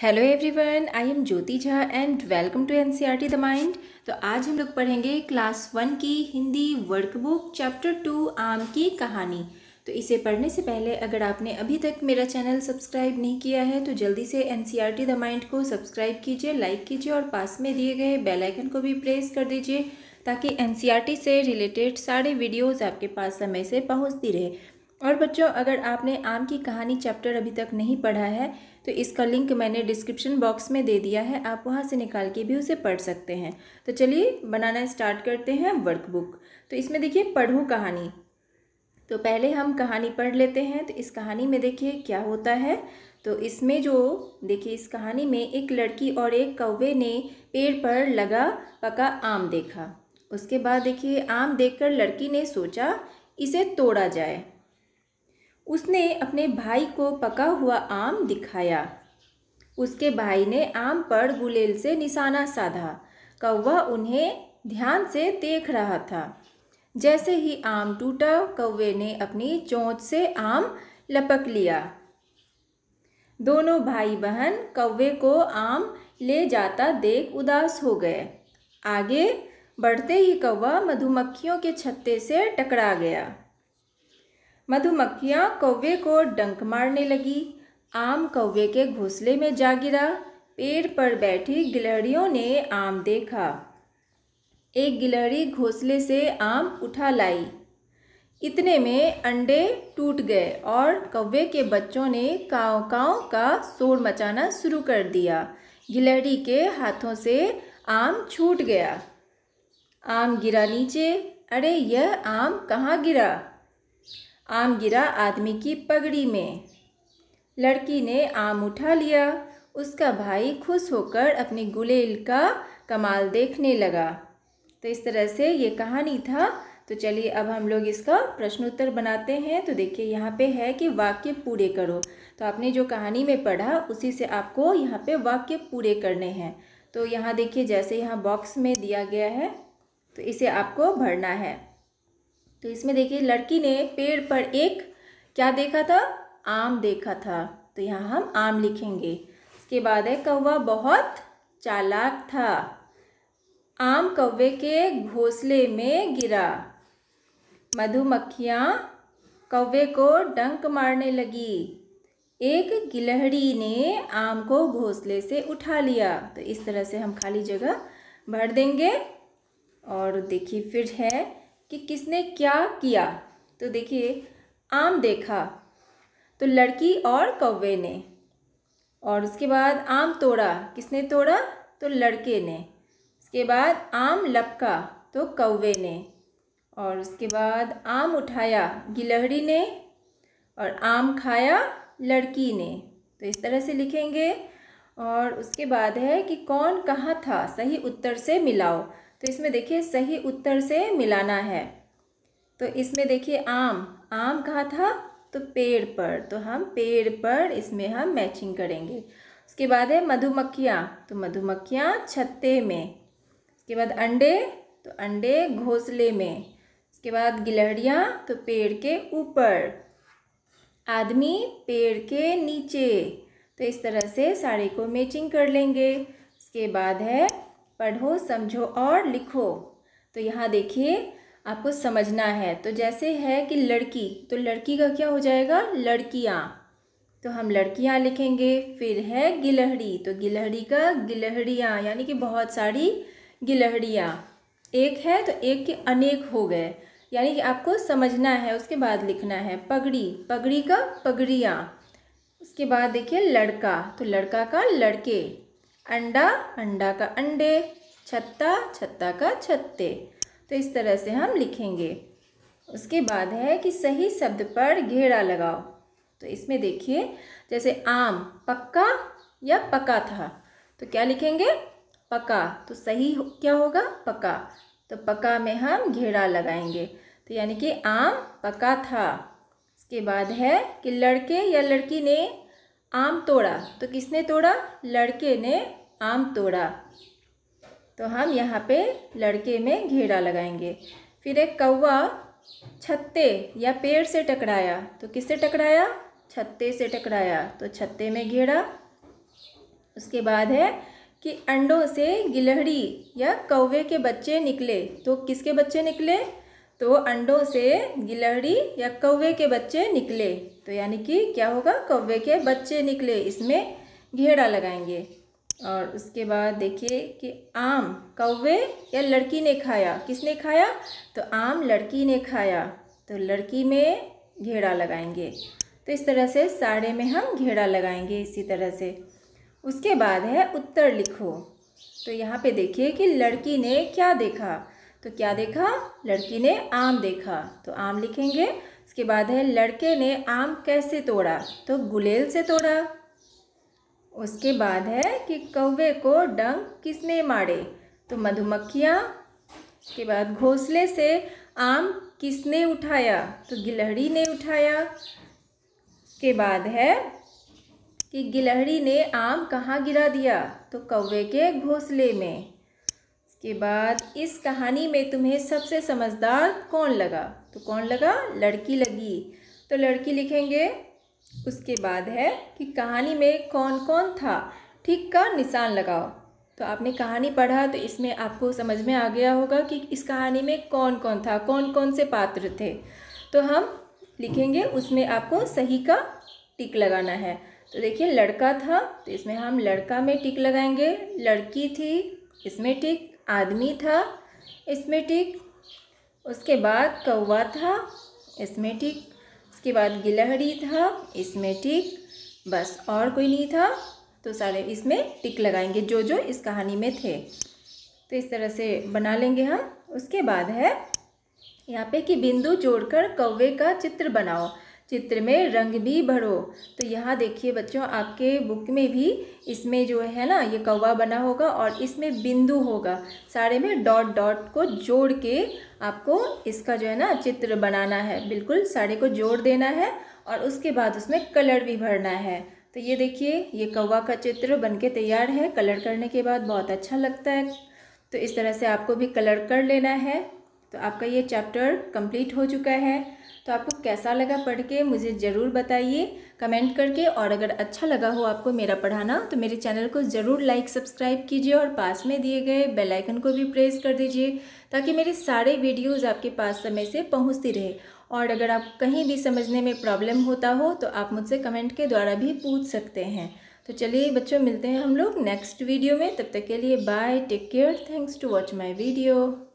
hello everyone I am Jyoti Jha and welcome to N the mind तो आज हम लोग पढ़ेंगे क्लास वन की हिंदी वर्कबुक चैप्टर टू आम की कहानी तो इसे पढ़ने से पहले अगर आपने अभी तक मेरा चैनल सब्सक्राइब नहीं किया है तो जल्दी से एन द माइंड को सब्सक्राइब कीजिए लाइक कीजिए और पास में दिए गए बेल आइकन को भी प्रेस कर दीजिए ताकि एन e से रिलेटेड सारे वीडियोज़ आपके पास समय से पहुँचती रहे और बच्चों अगर आपने आम की कहानी चैप्टर अभी तक नहीं पढ़ा है तो इसका लिंक मैंने डिस्क्रिप्शन बॉक्स में दे दिया है आप वहाँ से निकाल के भी उसे पढ़ सकते हैं तो चलिए बनाना स्टार्ट करते हैं वर्कबुक तो इसमें देखिए पढ़ूँ कहानी तो पहले हम कहानी पढ़ लेते हैं तो इस कहानी में देखिए क्या होता है तो इसमें जो देखिए इस कहानी में एक लड़की और एक कौवे ने पेड़ पर लगा पका आम देखा उसके बाद देखिए आम देखकर लड़की ने सोचा इसे तोड़ा जाए उसने अपने भाई को पका हुआ आम दिखाया उसके भाई ने आम पर गुलेल से निशाना साधा कौवा उन्हें ध्यान से देख रहा था जैसे ही आम टूटा कौवे ने अपनी चोंच से आम लपक लिया दोनों भाई बहन कौवे को आम ले जाता देख उदास हो गए आगे बढ़ते ही कौवा मधुमक्खियों के छत्ते से टकरा गया मधुमक्खियाँ कौवे को डंक मारने लगी आम कौवे के घोंसले में जा गिरा पेड़ पर बैठी गिलहरियों ने आम देखा एक गिलहरी घोंसले से आम उठा लाई इतने में अंडे टूट गए और कौवे के बच्चों ने काव काव का शोर मचाना शुरू कर दिया गिलहरी के हाथों से आम छूट गया आम गिरा नीचे अरे यह आम कहाँ गिरा आम गिरा आदमी की पगड़ी में लड़की ने आम उठा लिया उसका भाई खुश होकर अपने गुलेल का कमाल देखने लगा तो इस तरह से ये कहानी था तो चलिए अब हम लोग इसका प्रश्न उत्तर बनाते हैं तो देखिए यहाँ पे है कि वाक्य पूरे करो तो आपने जो कहानी में पढ़ा उसी से आपको यहाँ पे वाक्य पूरे करने हैं तो यहाँ देखिए जैसे यहाँ बॉक्स में दिया गया है तो इसे आपको भरना है तो इसमें देखिए लड़की ने पेड़ पर एक क्या देखा था आम देखा था तो यहाँ हम आम लिखेंगे इसके बाद है कौवा बहुत चालाक था आम कौवे के घोंसले में गिरा मधुमक्खियाँ कौवे को डंक मारने लगी एक गिलहड़ी ने आम को घोंसले से उठा लिया तो इस तरह से हम खाली जगह भर देंगे और देखिए फिर है कि किसने क्या किया तो देखिए आम देखा तो लड़की और कौवे ने और उसके बाद आम तोड़ा किसने तोड़ा तो लड़के ने उसके बाद आम लपका तो कौवे ने और उसके बाद आम उठाया गिलहरी ने और आम खाया लड़की ने तो इस तरह से लिखेंगे और उसके बाद है कि कौन कहाँ था सही उत्तर से मिलाओ तो इसमें देखिए सही उत्तर से मिलाना है तो इसमें देखिए आम आम कहा था तो पेड़ पर तो हम पेड़ पर इसमें हम मैचिंग करेंगे उसके बाद है मधुमक्खियाँ तो मधुमक्खियाँ छत्ते में उसके बाद अंडे तो अंडे घोंसले में उसके बाद गिलहरियाँ तो पेड़ के ऊपर आदमी पेड़ के नीचे तो इस तरह से साड़ी को मैचिंग कर लेंगे उसके बाद है पढ़ो समझो और लिखो तो यहाँ देखिए आपको समझना है तो जैसे है कि लड़की तो लड़की का क्या हो जाएगा लड़कियाँ तो हम लड़कियाँ लिखेंगे फिर है गिलहड़ी तो गिलहड़ी का गिलहड़ियाँ यानी कि बहुत सारी गिलहड़ियाँ एक है तो एक के अनेक हो गए यानी कि आपको समझना है उसके बाद लिखना है पगड़ी पगड़ी का पगड़ियाँ उसके बाद देखिए लड़का तो लड़का का लड़के अंडा अंडा का अंडे छत्ता छत्ता का छत्ते तो इस तरह से हम लिखेंगे उसके बाद है कि सही शब्द पर घेरा लगाओ तो इसमें देखिए जैसे आम पक्का या पका था तो क्या लिखेंगे पका तो सही क्या होगा पका तो पका में हम घेरा लगाएंगे तो यानी कि आम पका था इसके बाद है कि लड़के या लड़की ने आम तोड़ा तो किसने तोड़ा लड़के ने आम तोड़ा तो हम यहाँ पे लड़के में घेरा लगाएंगे फिर एक कौवा छत्ते या पेड़ से टकराया तो किससे टकराया छत्ते से टकराया तो छत्ते में घेरा उसके बाद है कि अंडों से गिलहड़ी या कौवे के बच्चे निकले तो किसके बच्चे निकले तो अंडों से गिलहरी या कौवे के बच्चे निकले तो यानी कि क्या होगा कौवे के बच्चे निकले इसमें घेरा लगाएंगे और उसके बाद देखिए कि आम कौवे या लड़की ने खाया किसने खाया तो आम लड़की ने खाया तो लड़की में घेरा लगाएंगे तो इस तरह से साड़े में हम घेरा लगाएंगे इसी तरह से उसके बाद है उत्तर लिखो तो यहाँ पे देखिए कि लड़की ने क्या देखा तो क्या देखा लड़की ने आम देखा तो आम लिखेंगे उसके बाद है लड़के ने आम कैसे तोड़ा तो गुलेल से तोड़ा उसके बाद है कि कौवे को डंक किसने मारे तो मधुमक्खियाँ उसके बाद घोंसले से आम किसने उठाया तो गिलहरी ने उठाया उसके बाद है कि गिलहरी ने आम कहाँ गिरा दिया तो कौवे के घोंसले में के बाद इस कहानी में तुम्हें सबसे समझदार कौन लगा तो कौन लगा लड़की लगी तो लड़की लिखेंगे उसके बाद है कि कहानी में कौन कौन था ठीक का निशान लगाओ तो आपने कहानी पढ़ा तो इसमें आपको समझ में आ गया होगा कि इस कहानी में कौन कौन था कौन कौन से पात्र थे तो हम लिखेंगे उसमें आपको सही का टिक लगाना है तो देखिए लड़का था तो इसमें हम लड़का में टिक लगाएंगे लड़की थी इसमें टिक आदमी था इसमें ठीक उसके बाद कौवा था इसमें ठीक उसके बाद गिलहरी था इसमें ठीक बस और कोई नहीं था तो सारे इसमें टिक लगाएंगे जो जो इस कहानी में थे तो इस तरह से बना लेंगे हम उसके बाद है यहाँ पे कि बिंदु जोड़कर कौवे का चित्र बनाओ चित्र में रंग भी भरो तो यहाँ देखिए बच्चों आपके बुक में भी इसमें जो है ना ये कौवा बना होगा और इसमें बिंदु होगा सारे में डॉट डॉट को जोड़ के आपको इसका जो है ना चित्र बनाना है बिल्कुल सारे को जोड़ देना है और उसके बाद उसमें कलर भी भरना है तो ये देखिए ये कौवा का चित्र के तैयार है कलर करने के बाद बहुत अच्छा लगता है तो इस तरह से आपको भी कलर कर लेना है तो आपका ये चैप्टर कंप्लीट हो चुका है तो आपको कैसा लगा पढ़ के मुझे ज़रूर बताइए कमेंट करके और अगर अच्छा लगा हो आपको मेरा पढ़ाना तो मेरे चैनल को ज़रूर लाइक सब्सक्राइब कीजिए और पास में दिए गए बेल आइकन को भी प्रेस कर दीजिए ताकि मेरे सारे वीडियोस आपके पास समय से पहुंचती रहे और अगर आप कहीं भी समझने में प्रॉब्लम होता हो तो आप मुझसे कमेंट के द्वारा भी पूछ सकते हैं तो चलिए बच्चों मिलते हैं हम लोग नेक्स्ट वीडियो में तब तक के लिए bye take care thanks to watch my video